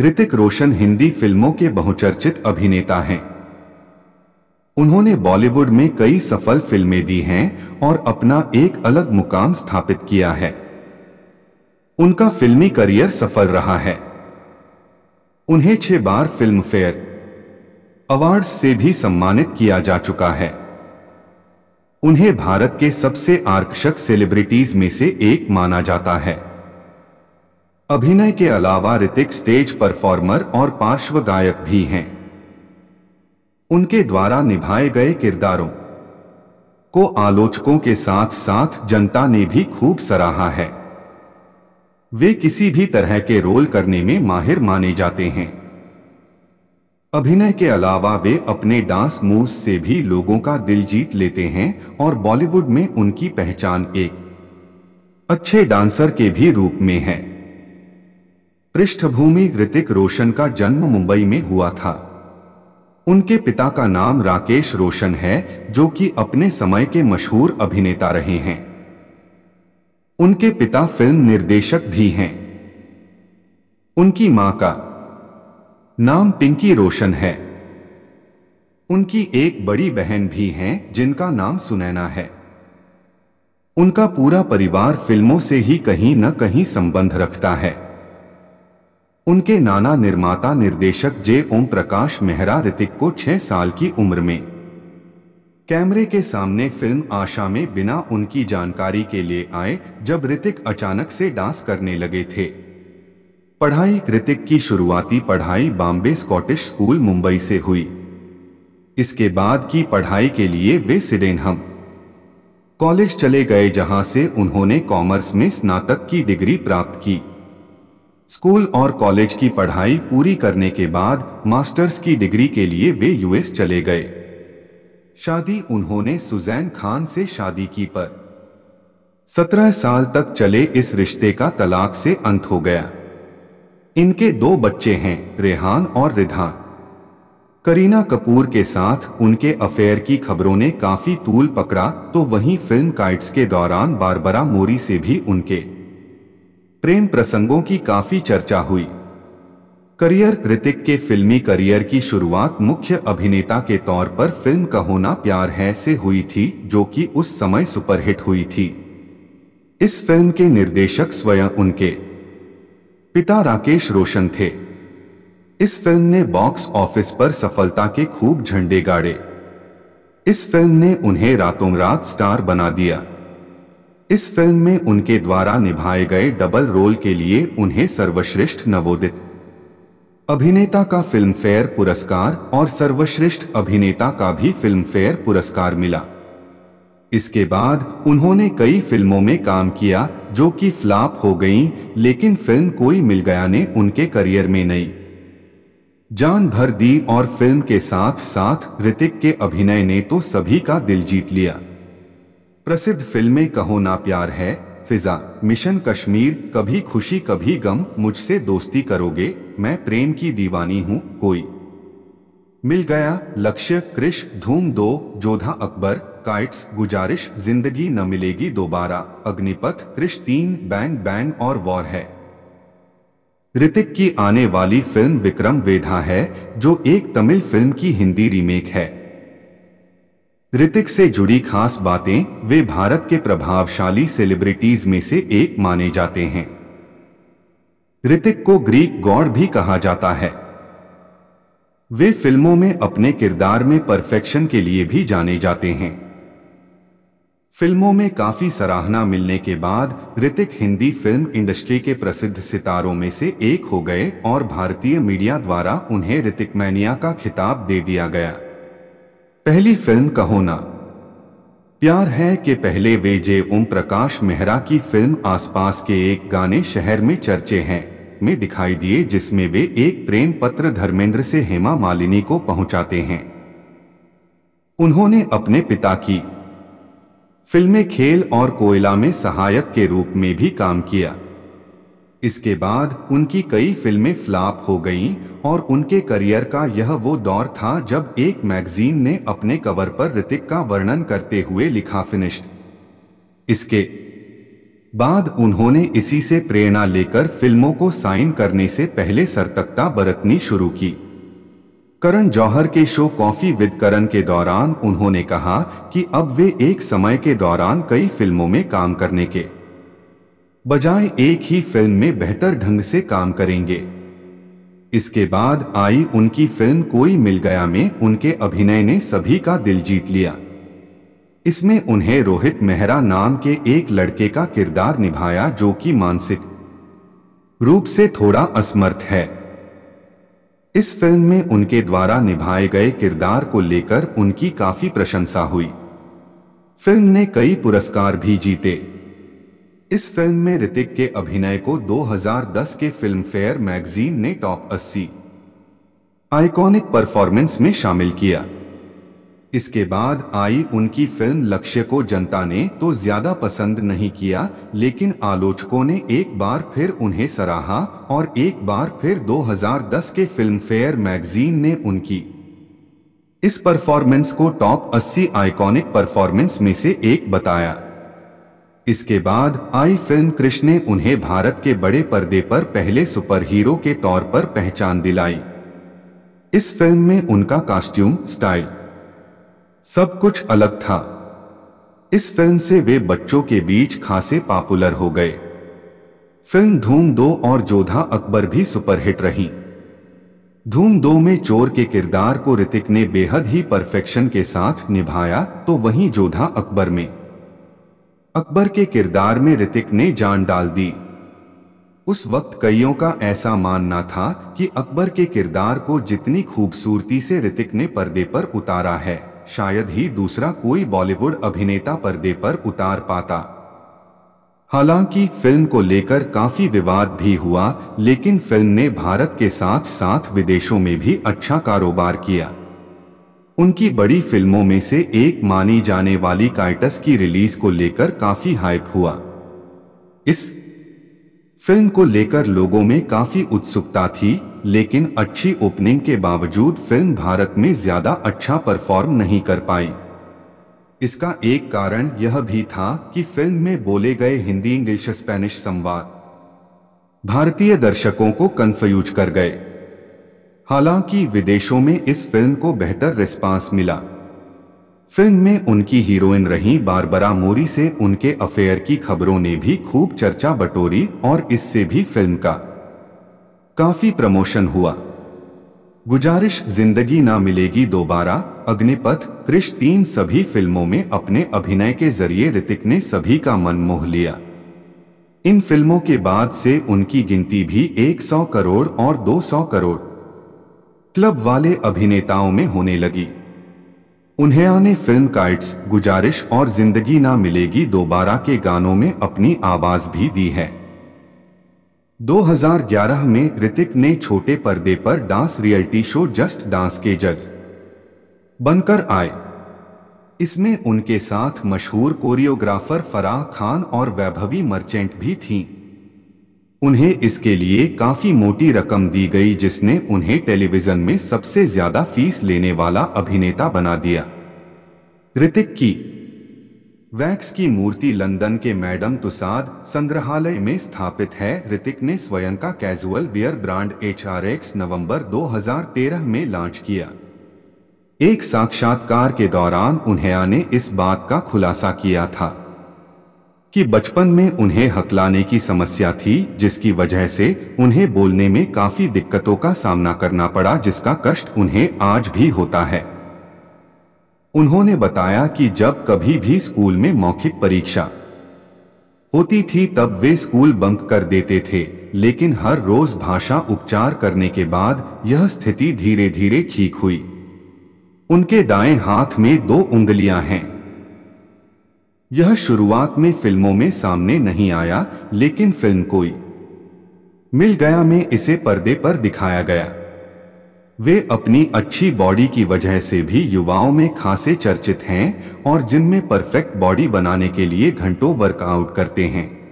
ऋतिक रोशन हिंदी फिल्मों के बहुचर्चित अभिनेता हैं उन्होंने बॉलीवुड में कई सफल फिल्में दी हैं और अपना एक अलग मुकाम स्थापित किया है उनका फिल्मी करियर सफल रहा है उन्हें छह बार फिल्म फेयर अवार्ड से भी सम्मानित किया जा चुका है उन्हें भारत के सबसे आकर्षक सेलिब्रिटीज में से एक माना जाता है अभिनय के अलावा ऋतिक स्टेज परफॉर्मर और पार्श्व गायक भी हैं उनके द्वारा निभाए गए किरदारों को आलोचकों के साथ साथ जनता ने भी खूब सराहा है वे किसी भी तरह के रोल करने में माहिर माने जाते हैं अभिनय के अलावा वे अपने डांस मूव से भी लोगों का दिल जीत लेते हैं और बॉलीवुड में उनकी पहचान एक अच्छे डांसर के भी रूप में है पृष्ठभूमि ऋतिक रोशन का जन्म मुंबई में हुआ था उनके पिता का नाम राकेश रोशन है जो कि अपने समय के मशहूर अभिनेता रहे हैं उनके पिता फिल्म निर्देशक भी हैं उनकी मां का नाम पिंकी रोशन है उनकी एक बड़ी बहन भी है जिनका नाम सुनैना है उनका पूरा परिवार फिल्मों से ही कहीं न कहीं संबंध रखता है उनके नाना निर्माता निर्देशक जे ओम प्रकाश मेहरा ऋतिक को छह साल की उम्र में कैमरे के सामने फिल्म आशा में बिना उनकी जानकारी के लिए आए जब ऋतिक अचानक से डांस करने लगे थे पढ़ाई ऋतिक की शुरुआती पढ़ाई बॉम्बे स्कॉटिश स्कूल मुंबई से हुई इसके बाद की पढ़ाई के लिए वे सिडेनहम कॉलेज चले गए जहां से उन्होंने कॉमर्स में स्नातक की डिग्री प्राप्त की स्कूल और कॉलेज की पढ़ाई पूरी करने के बाद मास्टर्स की डिग्री के लिए वे यूएस चले गए शादी उन्होंने सुजैन खान से शादी की पर सत्रह साल तक चले इस रिश्ते का तलाक से अंत हो गया इनके दो बच्चे हैं रेहान और रिधान करीना कपूर के साथ उनके अफेयर की खबरों ने काफी तूल पकड़ा तो वहीं फिल्म काइट्स के दौरान बारबरा मोरी से भी उनके प्रेम प्रसंगों की काफी चर्चा हुई करियर कृतिक के फिल्मी करियर की शुरुआत मुख्य अभिनेता के तौर पर फिल्म का होना प्यार है से हुई थी जो कि उस समय सुपरहिट हुई थी इस फिल्म के निर्देशक स्वयं उनके पिता राकेश रोशन थे इस फिल्म ने बॉक्स ऑफिस पर सफलता के खूब झंडे गाड़े इस फिल्म ने उन्हें रातों रात स्टार बना दिया इस फिल्म में उनके द्वारा निभाए गए डबल रोल के लिए उन्हें सर्वश्रेष्ठ नवोदित अभिनेता का फिल्म फेयर पुरस्कार और सर्वश्रेष्ठ अभिनेता का भी फिल्म फेयर पुरस्कार मिला इसके बाद उन्होंने कई फिल्मों में काम किया जो कि फ्लाप हो गईं, लेकिन फिल्म कोई मिल गया ने उनके करियर में नहीं जान भर दी और फिल्म के साथ साथ ऋतिक के अभिनय ने तो सभी का दिल जीत लिया प्रसिद्ध फिल्में कहो ना प्यार है फिजा मिशन कश्मीर कभी खुशी कभी गम मुझसे दोस्ती करोगे मैं प्रेम की दीवानी हूँ कोई मिल गया लक्ष्य कृष धूम दो जोधा अकबर काइट्स गुजारिश जिंदगी न मिलेगी दोबारा अग्निपथ कृष तीन बैंग बैंग और वॉर है ऋतिक की आने वाली फिल्म विक्रम वेधा है जो एक तमिल फिल्म की हिंदी रीमेक है ऋतिक से जुड़ी खास बातें वे भारत के प्रभावशाली सेलिब्रिटीज में से एक माने जाते हैं ऋतिक को ग्रीक गॉड भी कहा जाता है वे फिल्मों में अपने किरदार में परफेक्शन के लिए भी जाने जाते हैं फिल्मों में काफी सराहना मिलने के बाद ऋतिक हिंदी फिल्म इंडस्ट्री के प्रसिद्ध सितारों में से एक हो गए और भारतीय मीडिया द्वारा उन्हें ऋतिक मैनिया का खिताब दे दिया गया पहली फिल्म का होना प्यार है के पहले वे जे ओम प्रकाश मेहरा की फिल्म आसपास के एक गाने शहर में चर्चे हैं में दिखाई दिए जिसमें वे एक प्रेम पत्र धर्मेंद्र से हेमा मालिनी को पहुंचाते हैं उन्होंने अपने पिता की फिल्में खेल और कोयला में सहायक के रूप में भी काम किया इसके बाद उनकी कई फिल्में फ्लॉप हो गईं और उनके करियर का यह वो दौर था जब एक मैगजीन ने अपने कवर पर ऋतिक का वर्णन करते हुए लिखा फिनिश्ड इसके बाद उन्होंने इसी से प्रेरणा लेकर फिल्मों को साइन करने से पहले सर्तकता बरतनी शुरू की करण जौहर के शो कॉफी विद करण के दौरान उन्होंने कहा कि अब वे एक समय के दौरान कई फिल्मों में काम करने के बजाय एक ही फिल्म में बेहतर ढंग से काम करेंगे इसके बाद आई उनकी फिल्म कोई मिल गया में उनके अभिनय ने सभी का दिल जीत लिया इसमें उन्हें रोहित मेहरा नाम के एक लड़के का किरदार निभाया जो कि मानसिक रूप से थोड़ा असमर्थ है इस फिल्म में उनके द्वारा निभाए गए किरदार को लेकर उनकी काफी प्रशंसा हुई फिल्म ने कई पुरस्कार भी जीते इस फिल्म में ऋतिक के अभिनय को 2010 के फिल्म फेयर मैगजीन ने टॉप 80 आइकॉनिक परफॉर्मेंस में शामिल किया इसके बाद आई उनकी फिल्म लक्ष्य को जनता ने तो ज्यादा पसंद नहीं किया लेकिन आलोचकों ने एक बार फिर उन्हें सराहा और एक बार फिर 2010 के फिल्म फेयर मैगजीन ने उनकी इस परफॉर्मेंस को टॉप 80 आइकॉनिक परफॉर्मेंस में से एक बताया इसके बाद आई फिल्म कृष्ण ने उन्हें भारत के बड़े पर्दे पर पहले सुपरहीरो के तौर पर पहचान दिलाई इस फिल्म में उनका कॉस्ट्यूम स्टाइल सब कुछ अलग था इस फिल्म से वे बच्चों के बीच खासे पॉपुलर हो गए फिल्म धूम दो और जोधा अकबर भी सुपरहिट रही धूम दो में चोर के किरदार को ऋतिक ने बेहद ही परफेक्शन के साथ निभाया तो वहीं जोधा अकबर में अकबर के किरदार में ऋतिक ने जान डाल दी उस वक्त कईयों का ऐसा मानना था कि अकबर के किरदार को जितनी खूबसूरती से ऋतिक ने पर्दे पर उतारा है शायद ही दूसरा कोई बॉलीवुड अभिनेता पर्दे पर उतार पाता हालांकि फिल्म को लेकर काफी विवाद भी हुआ लेकिन फिल्म ने भारत के साथ साथ विदेशों में भी अच्छा कारोबार किया उनकी बड़ी फिल्मों में से एक मानी जाने वाली काइटस की रिलीज को लेकर काफी हाइप हुआ इस फिल्म को लेकर लोगों में काफी उत्सुकता थी लेकिन अच्छी ओपनिंग के बावजूद फिल्म भारत में ज्यादा अच्छा परफॉर्म नहीं कर पाई इसका एक कारण यह भी था कि फिल्म में बोले गए हिंदी इंग्लिश स्पेनिश संवाद भारतीय दर्शकों को कन्फ्यूज कर गए हालांकि विदेशों में इस फिल्म को बेहतर रिस्पांस मिला फिल्म में उनकी हीरोइन रही बारबरा मोरी से उनके अफेयर की खबरों ने भी खूब चर्चा बटोरी और इससे भी फिल्म का काफी प्रमोशन हुआ गुजारिश जिंदगी ना मिलेगी दोबारा अग्निपथ कृष तीन सभी फिल्मों में अपने अभिनय के जरिए ऋतिक ने सभी का मन मोह लिया इन फिल्मों के बाद से उनकी गिनती भी 100 करोड़ और 200 करोड़ क्लब वाले अभिनेताओं में होने लगी उन्हें आने फिल्म काइट्स गुजारिश और जिंदगी ना मिलेगी दोबारा के गानों में अपनी आवाज भी दी है 2011 में ऋतिक ने छोटे पर्दे पर dance reality show just dance के जग बनकर आए इसमें उनके साथ मशहूर कोरियोग्राफर फराह खान और वैभवी मर्चेंट भी थीं। उन्हें इसके लिए काफी मोटी रकम दी गई जिसने उन्हें टेलीविजन में सबसे ज्यादा फीस लेने वाला अभिनेता बना दिया ऋतिक की वैक्स की मूर्ति लंदन के मैडम तुसाद संग्रहालय में स्थापित है ऋतिक ने स्वयं का casual wear brand H R X नवंबर 2013 में लॉन्च किया एक साक्षात्कार के दौरान उन्हें आने इस बात का खुलासा किया था कि बचपन में उन्हें हकलाने की समस्या थी जिसकी वजह से उन्हें बोलने में काफी दिक्कतों का सामना करना पड़ा जिसका कष्ट उन्हें आज भी होता है उन्होंने बताया कि जब कभी भी स्कूल में मौखिक परीक्षा होती थी तब वे स्कूल बंक कर देते थे लेकिन हर रोज भाषा उपचार करने के बाद यह स्थिति धीरे धीरे ठीक हुई उनके दाएं हाथ में दो उंगलियां हैं यह शुरुआत में फिल्मों में सामने नहीं आया लेकिन फिल्म कोई मिल गया में इसे पर्दे पर दिखाया गया वे अपनी अच्छी बॉडी की वजह से भी युवाओं में खासे चर्चित हैं और जिम में परफेक्ट बॉडी बनाने के लिए घंटों वर्कआउट करते हैं